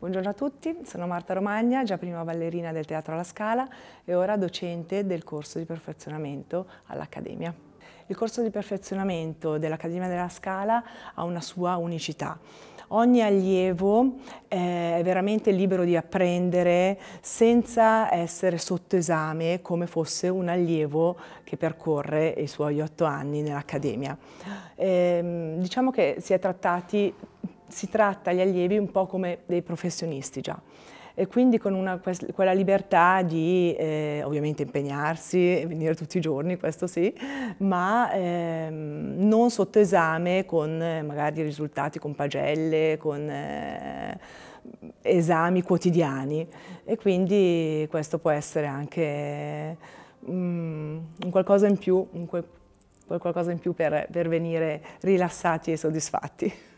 Buongiorno a tutti, sono Marta Romagna, già prima ballerina del Teatro alla Scala e ora docente del corso di perfezionamento all'Accademia. Il corso di perfezionamento dell'Accademia della Scala ha una sua unicità. Ogni allievo eh, è veramente libero di apprendere senza essere sotto esame come fosse un allievo che percorre i suoi otto anni nell'Accademia. Ehm, diciamo che si è trattati si tratta gli allievi un po' come dei professionisti già e quindi con una, quella libertà di eh, ovviamente impegnarsi e venire tutti i giorni, questo sì, ma ehm, non sotto esame con eh, magari risultati con pagelle, con eh, esami quotidiani e quindi questo può essere anche um, un qualcosa in più, un qualcosa in più per, per venire rilassati e soddisfatti.